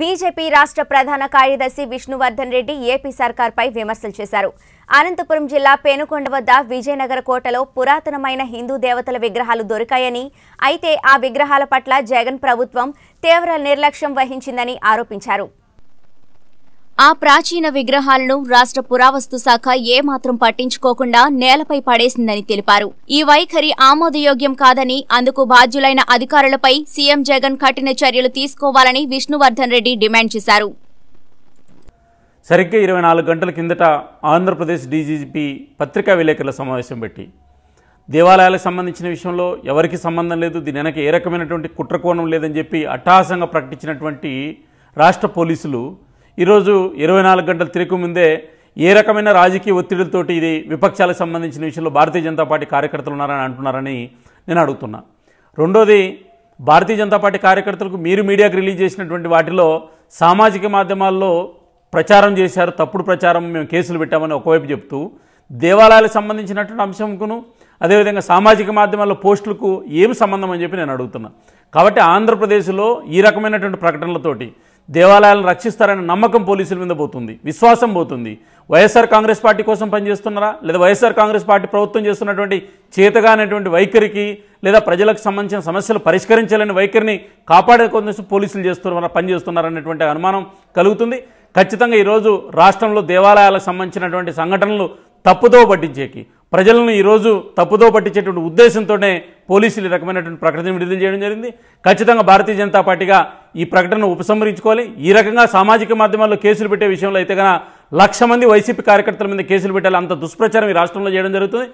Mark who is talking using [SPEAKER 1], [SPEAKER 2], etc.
[SPEAKER 1] BJP రాష్ట్ర ప్రధాన కార్యదర్శి విష్ణువర్ధన్ రెడ్డి ఏపీ సర్కార్పై విమర్శలు చేశారు అనంతపురం జిల్లా పేనుకొండ వద్ద విజయనగర కోటలో పురాతనమైన హిందూ దేవతల విగ్రహాలు దొరికాయని అయితే ఆ విగ్రహాల పట్ల జగన్ ప్రభుత్వం తీవ్ర నిర్లక్ష్యం వహించిందని ఆరోపించారు ఆ ప్రాచీన విగ్రహాలను రాష్ట్ర పురావస్తు శాఖ ఏమాత్రం పట్టించుకోకుండా నేలపై పడేసిందని తెలిపారు ఈ వైఖరి ఆమోదయోగ్యం కాదని అందుకు బాధ్యులైన అధికారులపై సీఎం జగన్ కఠిన చర్యలు తీసుకోవాలని విష్ణువర్ధన్ రెడ్డి డిమాండ్ చేశారు
[SPEAKER 2] సరిగ్గా ఇరవై నాలుగు గంటల కిందట ఆంధ్రప్రదేశ్ డీజీజీపీ పత్రికా విలేకరుల సమావేశం పెట్టి దేవాలయాలకు సంబంధించిన విషయంలో ఎవరికి సంబంధం లేదు దీని వెనక ఏ రకమైనటువంటి కుట్రకోణం లేదని చెప్పి అట్టహాసంగా ప్రకటించినటువంటి రాష్ట్ర పోలీసులు ఈరోజు ఇరవై నాలుగు గంటల తిరిగి ముందే ఏ రకమైన రాజకీయ ఒత్తిడితోటి ఇది విపక్షాలకు సంబంధించిన విషయంలో భారతీయ జనతా పార్టీ కార్యకర్తలు ఉన్నారని అంటున్నారని నేను అడుగుతున్నా రెండోది భారతీయ జనతా పార్టీ కార్యకర్తలకు మీరు మీడియాకు రిలీజ్ చేసినటువంటి వాటిలో సామాజిక మాధ్యమాల్లో ప్రచారం చేశారు తప్పుడు ప్రచారం మేము కేసులు పెట్టామని ఒకవైపు చెప్తూ దేవాలయాలకు సంబంధించినటువంటి అంశంకును అదేవిధంగా సామాజిక మాధ్యమాల్లో పోస్టులకు ఏమి సంబంధం అని చెప్పి నేను అడుగుతున్నా కాబట్టి ఆంధ్రప్రదేశ్లో ఈ రకమైనటువంటి ప్రకటనలతోటి దేవాలయాలను రక్షిస్తారనే నమ్మకం పోలీసుల మీద పోతుంది విశ్వాసం పోతుంది వైఎస్ఆర్ కాంగ్రెస్ పార్టీ కోసం పనిచేస్తున్నారా లేదా వైఎస్ఆర్ కాంగ్రెస్ పార్టీ ప్రభుత్వం చేస్తున్నటువంటి చేతగానేటువంటి వైఖరికి లేదా ప్రజలకు సంబంధించిన సమస్యలు పరిష్కరించాలని వైఖరిని కాపాడే కోసం పోలీసులు చేస్తున్నారు పనిచేస్తున్నారనేటువంటి అనుమానం కలుగుతుంది ఖచ్చితంగా ఈరోజు రాష్ట్రంలో దేవాలయాలకు సంబంధించినటువంటి సంఘటనలు తప్పుదో పట్టించేకి ప్రజలను ఈరోజు తప్పుదో పట్టించేటువంటి ఉద్దేశంతోనే పోలీసులు ఈ రకమైనటువంటి ప్రకటన విడుదల చేయడం జరిగింది ఖచ్చితంగా భారతీయ జనతా పార్టీగా ఈ ప్రకటనను ఉపసంహరించుకోవాలి ఈ రకంగా సామాజిక మాధ్యమాల్లో కేసులు పెట్టే విషయంలో అయితే కనుక లక్ష మంది వైసీపీ కార్యకర్తల మీద కేసులు పెట్టాలి అంత దుష్ప్రచారం ఈ రాష్ట్రంలో చేయడం జరుగుతుంది